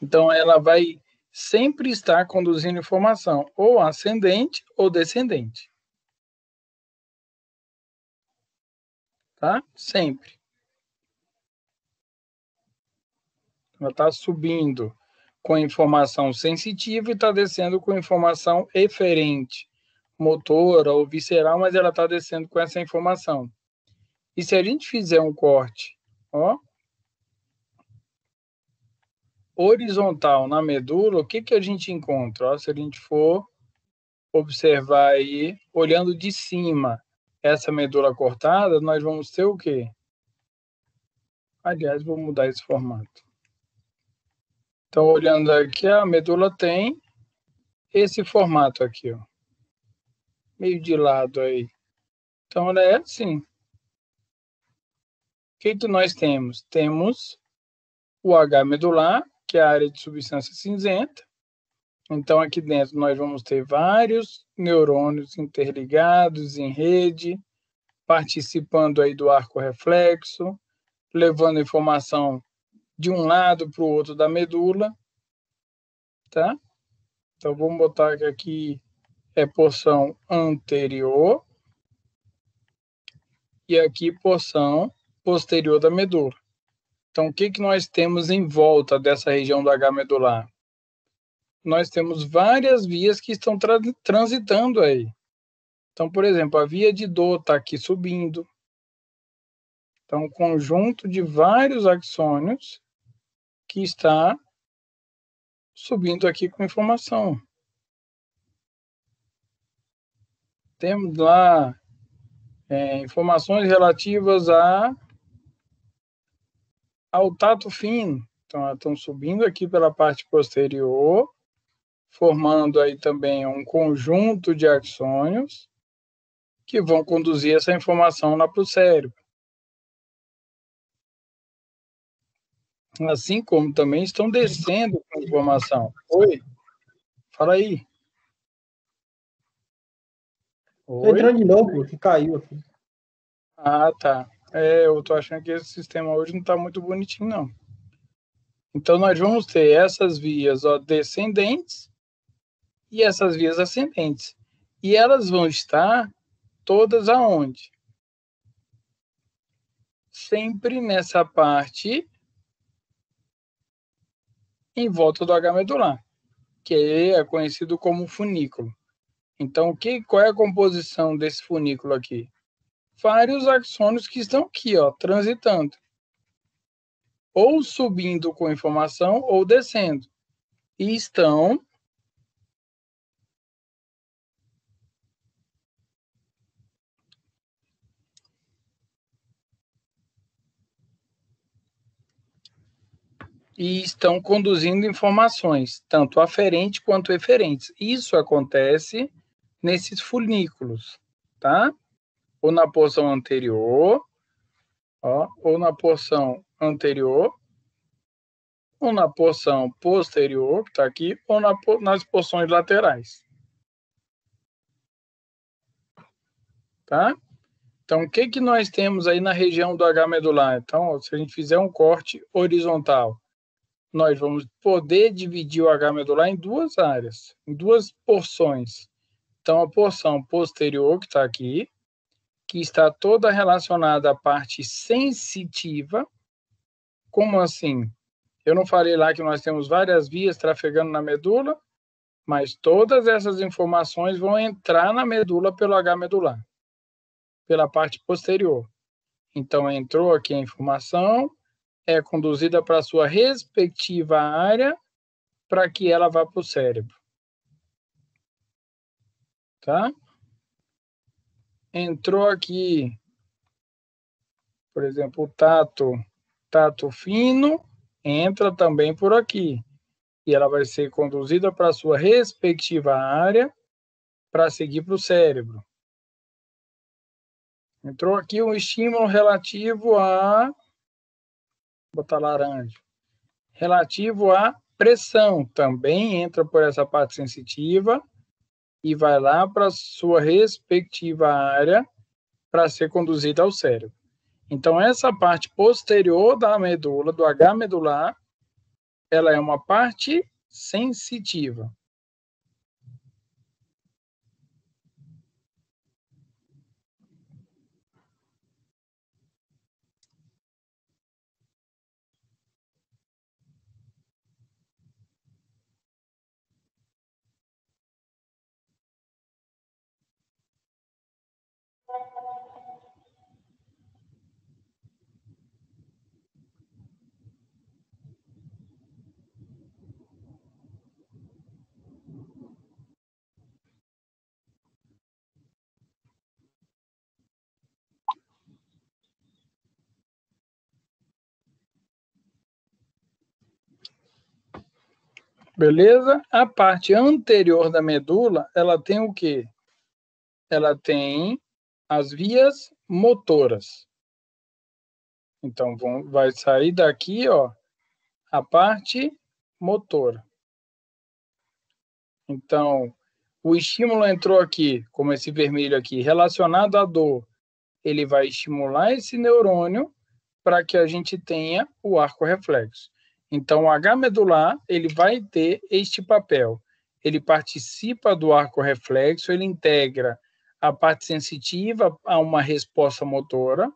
Então, ela vai sempre estar conduzindo informação ou ascendente ou descendente. Tá? Sempre. Ela está subindo com informação sensitiva e está descendo com informação eferente, motora ou visceral, mas ela está descendo com essa informação. E se a gente fizer um corte, ó, horizontal na medula, o que, que a gente encontra? Ó, se a gente for observar aí, olhando de cima essa medula cortada, nós vamos ter o quê? Aliás, vou mudar esse formato. Então, olhando aqui, a medula tem esse formato aqui, ó. Meio de lado aí. Então, ela é assim. O que, que nós temos? Temos o H medular, que é a área de substância cinzenta. Então, aqui dentro nós vamos ter vários neurônios interligados em rede, participando aí do arco reflexo, levando informação de um lado para o outro da medula, tá? Então, vamos botar que aqui é porção anterior e aqui porção posterior da medula. Então, o que, que nós temos em volta dessa região do H medular? Nós temos várias vias que estão tra transitando aí. Então, por exemplo, a via de dor está aqui subindo. Então, um conjunto de vários axônios que está subindo aqui com informação. Temos lá é, informações relativas a ao tato fino. Então, estão subindo aqui pela parte posterior, formando aí também um conjunto de axônios que vão conduzir essa informação lá para o cérebro. Assim como também estão descendo com informação. Oi? Fala aí. Estou Entrando de novo, que caiu aqui. Ah, tá é, eu tô achando que esse sistema hoje não está muito bonitinho, não. Então, nós vamos ter essas vias ó, descendentes e essas vias ascendentes. E elas vão estar todas aonde? Sempre nessa parte em volta do H medular, que é conhecido como funículo. Então, que, qual é a composição desse funículo aqui? vários axônios que estão aqui, ó, transitando. Ou subindo com informação ou descendo. E estão e estão conduzindo informações, tanto aferentes quanto eferentes. Isso acontece nesses funículos, tá? ou na porção anterior, ó, ou na porção anterior, ou na porção posterior, que está aqui, ou na, nas porções laterais. Tá? Então, o que, que nós temos aí na região do H medular? Então, se a gente fizer um corte horizontal, nós vamos poder dividir o H medular em duas áreas, em duas porções. Então, a porção posterior, que está aqui, que está toda relacionada à parte sensitiva. Como assim? Eu não falei lá que nós temos várias vias trafegando na medula, mas todas essas informações vão entrar na medula pelo H medular, pela parte posterior. Então, entrou aqui a informação, é conduzida para a sua respectiva área para que ela vá para o cérebro. Tá? entrou aqui, por exemplo, o tato, tato fino, entra também por aqui. E ela vai ser conduzida para a sua respectiva área para seguir para o cérebro. Entrou aqui um estímulo relativo a. Vou botar laranja. Relativo à pressão. Também entra por essa parte sensitiva e vai lá para sua respectiva área para ser conduzida ao cérebro. Então, essa parte posterior da medula, do H medular, ela é uma parte sensitiva. Beleza? A parte anterior da medula, ela tem o quê? Ela tem as vias motoras. Então, vão, vai sair daqui, ó, a parte motora. Então, o estímulo entrou aqui, como esse vermelho aqui, relacionado à dor. Ele vai estimular esse neurônio para que a gente tenha o arco reflexo. Então, o H medular ele vai ter este papel. Ele participa do arco reflexo, ele integra a parte sensitiva a uma resposta motora,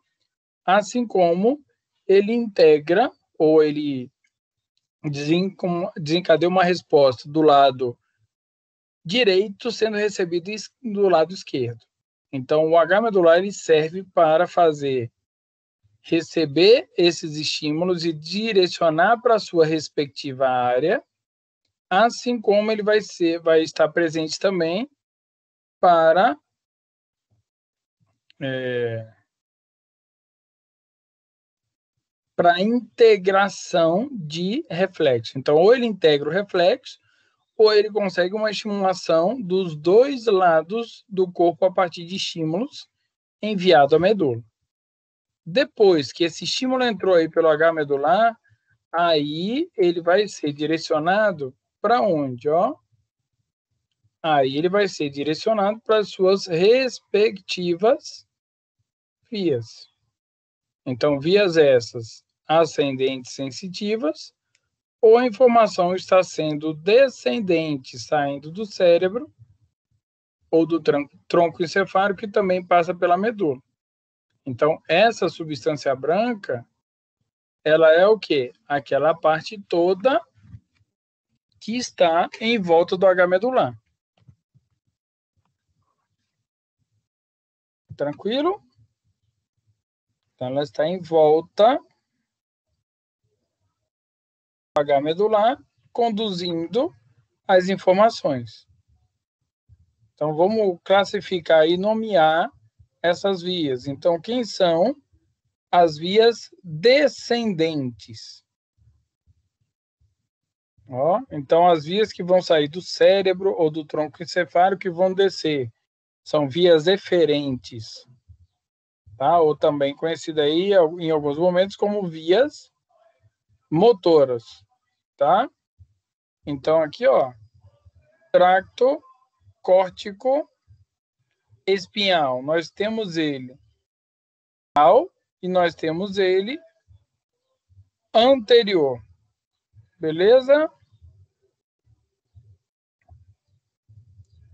assim como ele integra ou ele desencadeia uma resposta do lado direito sendo recebido do lado esquerdo. Então, o H medular ele serve para fazer receber esses estímulos e direcionar para a sua respectiva área, assim como ele vai ser, vai estar presente também para é, para integração de reflexo. Então, ou ele integra o reflexo, ou ele consegue uma estimulação dos dois lados do corpo a partir de estímulos enviados à medula. Depois que esse estímulo entrou aí pelo H medular, aí ele vai ser direcionado para onde, ó? Aí ele vai ser direcionado para as suas respectivas vias. Então, vias essas ascendentes sensitivas, ou a informação está sendo descendente, saindo do cérebro ou do tronco encefálico, que também passa pela medula. Então, essa substância branca, ela é o que? Aquela parte toda que está em volta do H-medular. Tranquilo? Então, ela está em volta do H-medular, conduzindo as informações. Então, vamos classificar e nomear essas vias. Então, quem são as vias descendentes? Ó, então, as vias que vão sair do cérebro ou do tronco encefálico que vão descer são vias eferentes, tá? ou também conhecida aí, em alguns momentos como vias motoras. Tá? Então, aqui, ó, tracto córtico espinhal. Nós temos ele ao e nós temos ele anterior. Beleza?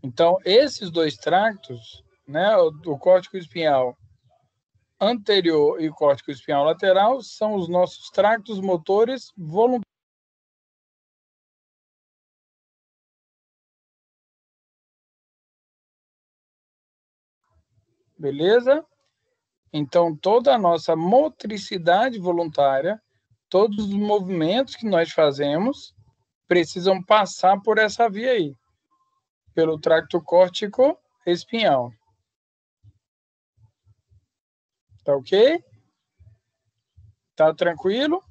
Então, esses dois tractos, né, o, o córtico espinhal anterior e córtico espinhal lateral, são os nossos tractos motores voluntários. beleza? Então, toda a nossa motricidade voluntária, todos os movimentos que nós fazemos, precisam passar por essa via aí, pelo tracto córtico espinhal. Tá ok? Tá tranquilo?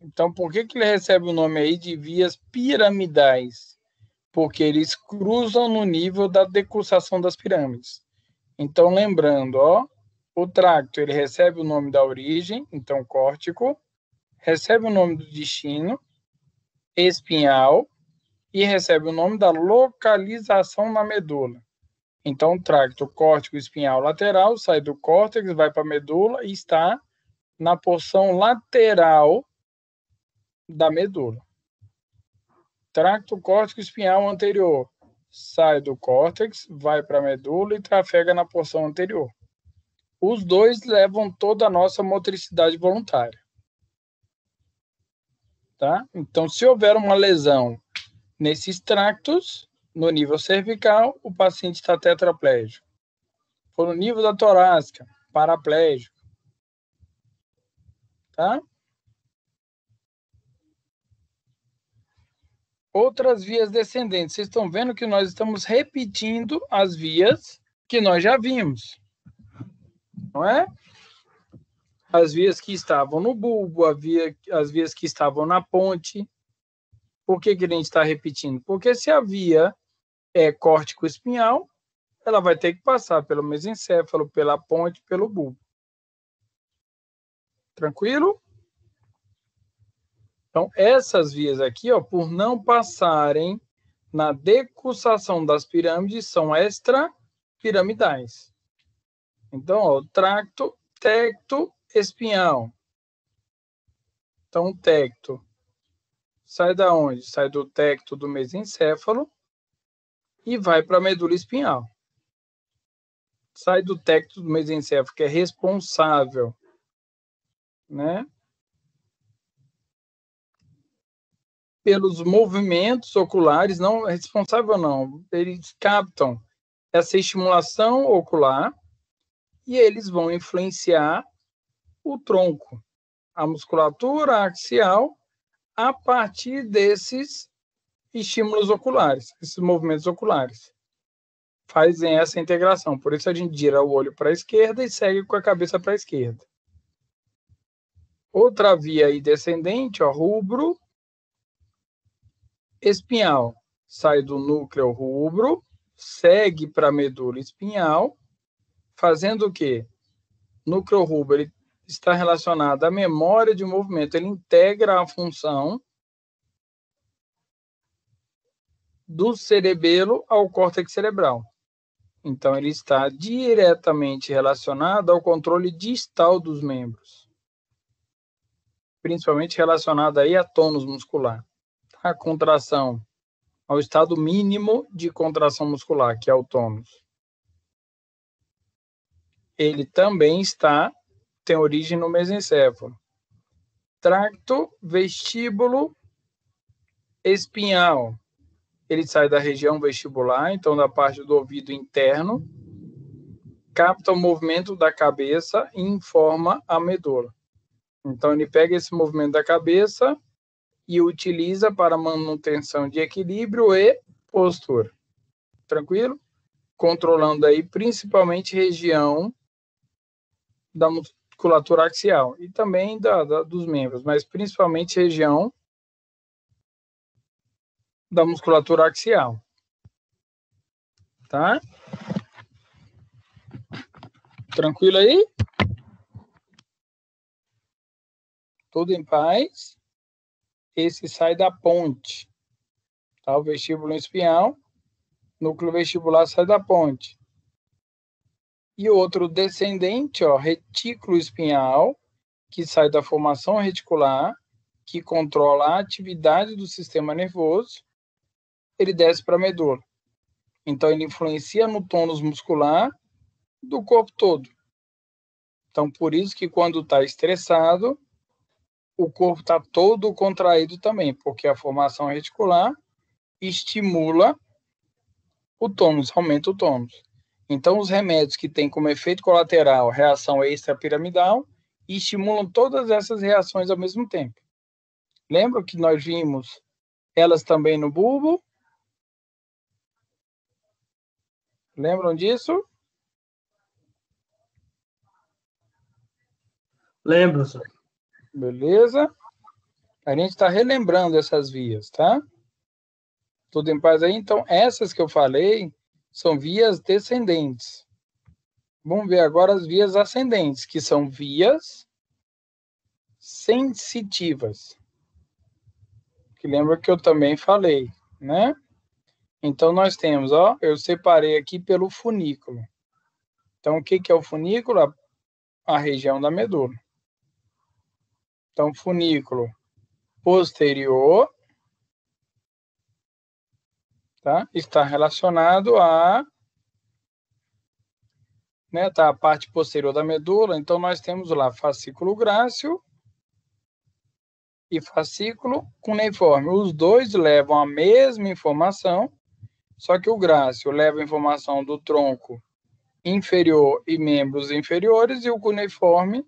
Então, por que, que ele recebe o nome aí de vias piramidais? Porque eles cruzam no nível da decursação das pirâmides. Então, lembrando, ó, o tracto ele recebe o nome da origem, então córtico, recebe o nome do destino, espinhal, e recebe o nome da localização na medula. Então, tracto córtico espinhal lateral sai do córtex, vai para a medula e está na porção lateral da medula. Tracto córtico espinhal anterior sai do córtex, vai para a medula e trafega na porção anterior. Os dois levam toda a nossa motricidade voluntária. Tá? Então, se houver uma lesão nesses tractos, no nível cervical, o paciente está tetraplégico. For no nível da torácica, paraplégico. Tá? outras vias descendentes. Vocês estão vendo que nós estamos repetindo as vias que nós já vimos, não é? As vias que estavam no bulbo, a via, as vias que estavam na ponte. Por que, que a gente está repetindo? Porque se a via é córtico-espinhal, ela vai ter que passar pelo mesencéfalo, pela ponte, pelo bulbo. Tranquilo? Então, essas vias aqui, ó, por não passarem na decussação das pirâmides, são extrapiramidais. Então, ó, tracto, tecto, espinhal. Então, tecto sai da onde? Sai do tecto do mesencéfalo e vai para a medula espinhal. Sai do tecto do mesencéfalo, que é responsável né, pelos movimentos oculares, não é responsável não, eles captam essa estimulação ocular e eles vão influenciar o tronco, a musculatura axial, a partir desses estímulos oculares, esses movimentos oculares. Fazem essa integração. Por isso a gente gira o olho para a esquerda e segue com a cabeça para a esquerda. Outra via aí descendente, ó, rubro, espinhal sai do núcleo rubro, segue para a medula espinhal, fazendo o quê? Núcleo rubro está relacionado à memória de movimento, ele integra a função do cerebelo ao córtex cerebral. Então, ele está diretamente relacionado ao controle distal dos membros, principalmente relacionado aí a tônus muscular a contração ao estado mínimo de contração muscular, que é o tônus, ele também está tem origem no mesencéfalo. Tracto, vestíbulo, espinhal. Ele sai da região vestibular, então da parte do ouvido interno, capta o movimento da cabeça e informa a medula. Então ele pega esse movimento da cabeça e utiliza para manutenção de equilíbrio e postura. Tranquilo? Controlando aí principalmente região da musculatura axial e também da, da, dos membros, mas principalmente região da musculatura axial. Tá? Tranquilo aí? Tudo em paz? esse sai da ponte. Tá? O vestíbulo espinhal, núcleo vestibular sai da ponte. E outro descendente, ó, retículo espinhal, que sai da formação reticular, que controla a atividade do sistema nervoso, ele desce para a medula. Então, ele influencia no tônus muscular do corpo todo. Então, por isso que quando está estressado, o corpo está todo contraído também, porque a formação reticular estimula o tônus, aumenta o tônus. Então, os remédios que têm como efeito colateral reação extrapiramidal estimulam todas essas reações ao mesmo tempo. Lembra que nós vimos elas também no bulbo? Lembram disso? Lembro, senhor. Beleza? A gente está relembrando essas vias, tá? Tudo em paz aí? Então, essas que eu falei são vias descendentes. Vamos ver agora as vias ascendentes, que são vias sensitivas. Que lembra que eu também falei, né? Então, nós temos, ó, eu separei aqui pelo funículo. Então, o que, que é o funículo? A região da medula. Então, funículo posterior tá? está relacionado a né, tá a parte posterior da medula, então nós temos lá fascículo grácil e fascículo cuneiforme. Os dois levam a mesma informação, só que o grácil leva a informação do tronco inferior e membros inferiores, e o cuneiforme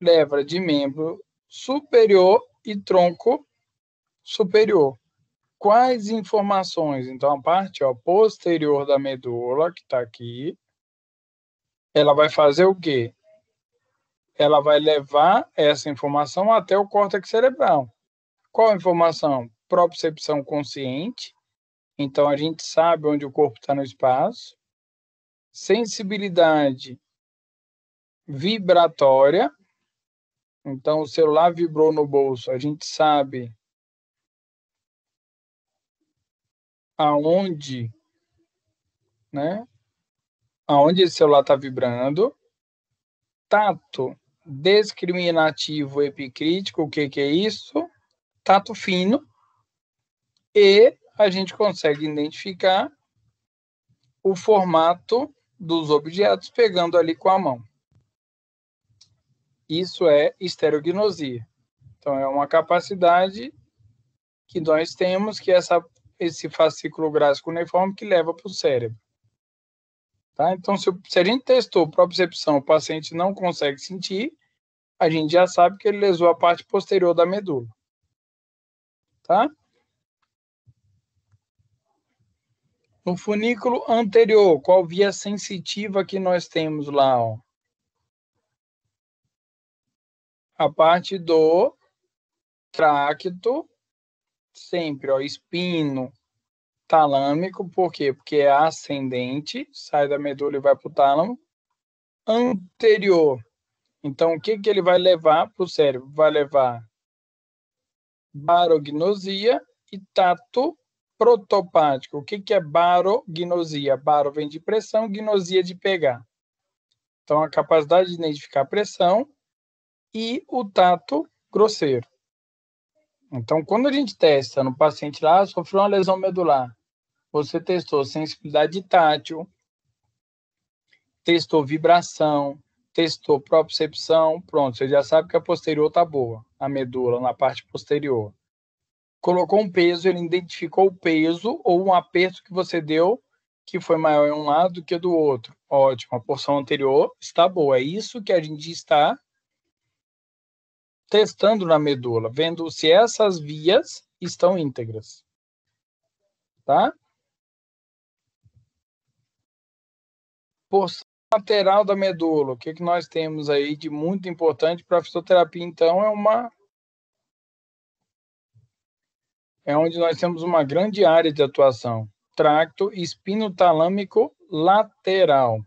leva de membro superior e tronco superior. Quais informações? Então, a parte ó, posterior da medula, que está aqui, ela vai fazer o quê? Ela vai levar essa informação até o córtex cerebral. Qual a informação? Propriocepção consciente. Então, a gente sabe onde o corpo está no espaço. Sensibilidade vibratória, então, o celular vibrou no bolso. A gente sabe aonde, né? Aonde esse celular está vibrando. Tato discriminativo epicrítico, o que, que é isso? Tato fino. E a gente consegue identificar o formato dos objetos pegando ali com a mão. Isso é estereognosia. Então, é uma capacidade que nós temos, que é essa, esse fascículo gráfico uniforme que leva para o cérebro. Tá? Então, se, se a gente testou propriocepção, o paciente não consegue sentir, a gente já sabe que ele lesou a parte posterior da medula. Tá? No funículo anterior, qual via sensitiva que nós temos lá? Ó? a parte do tracto, sempre, ó, espino talâmico, por quê? Porque é ascendente, sai da medula e vai para o tálamo, anterior. Então, o que, que ele vai levar para o cérebro? Vai levar barognosia e tato protopático. O que, que é barognosia? Baro vem de pressão, gnosia de pegar. Então, a capacidade de identificar pressão e o tato grosseiro. Então, quando a gente testa no paciente lá, sofreu uma lesão medular, você testou sensibilidade tátil, testou vibração, testou propriocepção, pronto, você já sabe que a posterior tá boa, a medula na parte posterior. Colocou um peso, ele identificou o peso ou um aperto que você deu que foi maior em um lado do que do outro. Ótimo, a porção anterior está boa. É isso que a gente está testando na medula, vendo se essas vias estão íntegras. Tá? Porção lateral da medula, o que, que nós temos aí de muito importante para a fisioterapia, então, é uma. É onde nós temos uma grande área de atuação: tracto espino-talâmico lateral.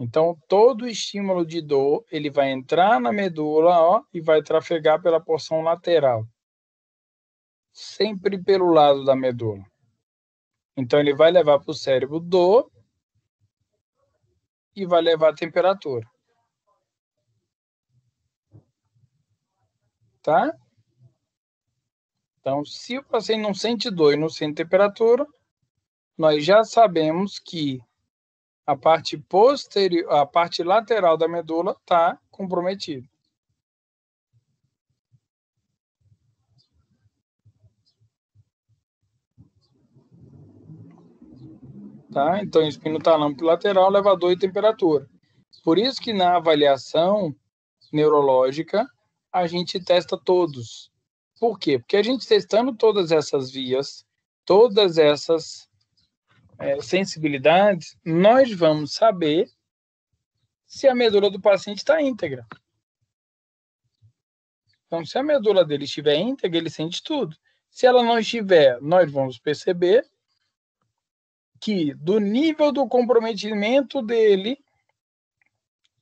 Então, todo estímulo de dor, ele vai entrar na medula ó, e vai trafegar pela porção lateral, sempre pelo lado da medula. Então, ele vai levar para o cérebro dor e vai levar a temperatura. Tá? Então, se o paciente não sente dor e não sente temperatura, nós já sabemos que a parte posterior, a parte lateral da medula está comprometida. Tá? Então, espino talâmico lateral, elevador e temperatura. Por isso que na avaliação neurológica a gente testa todos. Por quê? Porque a gente testando todas essas vias, todas essas é, sensibilidades, nós vamos saber se a medula do paciente está íntegra. Então, se a medula dele estiver íntegra, ele sente tudo. Se ela não estiver, nós vamos perceber que do nível do comprometimento dele,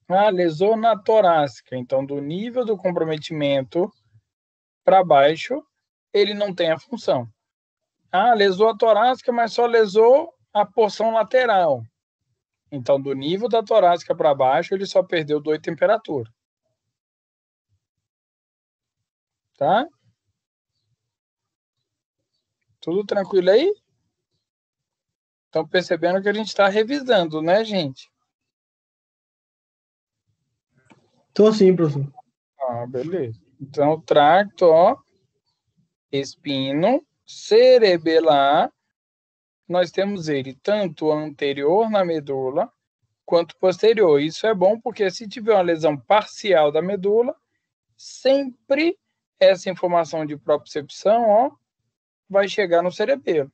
a lesona torácica, então do nível do comprometimento para baixo, ele não tem a função. Ah, lesou a torácica, mas só lesou a porção lateral. Então, do nível da torácica para baixo, ele só perdeu dois temperatura. Tá? Tudo tranquilo aí? Estão percebendo que a gente está revisando, né, gente? Estou sim, professor. Ah, beleza. Então, tracto, ó, espino cerebelar nós temos ele tanto anterior na medula quanto posterior. Isso é bom porque se tiver uma lesão parcial da medula, sempre essa informação de propriocepção ó, vai chegar no cerebelo.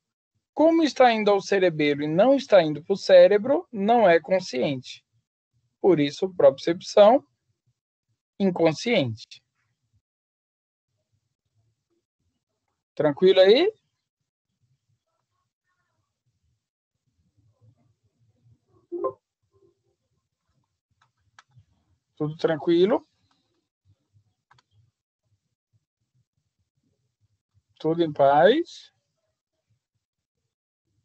Como está indo ao cerebelo e não está indo para o cérebro, não é consciente. Por isso, propriocepção inconsciente. Tranquilo aí? tudo tranquilo. Tudo em paz.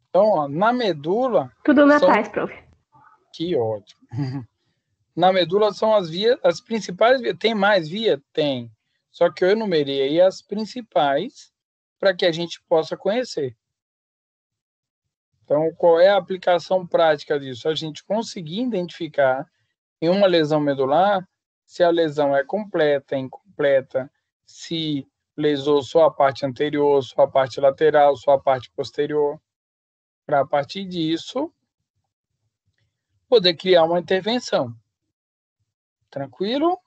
Então, ó, na medula. Tudo na são... paz, prof. Que ótimo. na medula são as vias, as principais vias. Tem mais via? Tem. Só que eu enumerei aí as principais para que a gente possa conhecer. Então, qual é a aplicação prática disso? A gente conseguir identificar em uma lesão medular, se a lesão é completa, incompleta, se lesou só a parte anterior, só a parte lateral, só a parte posterior, para a partir disso poder criar uma intervenção. Tranquilo?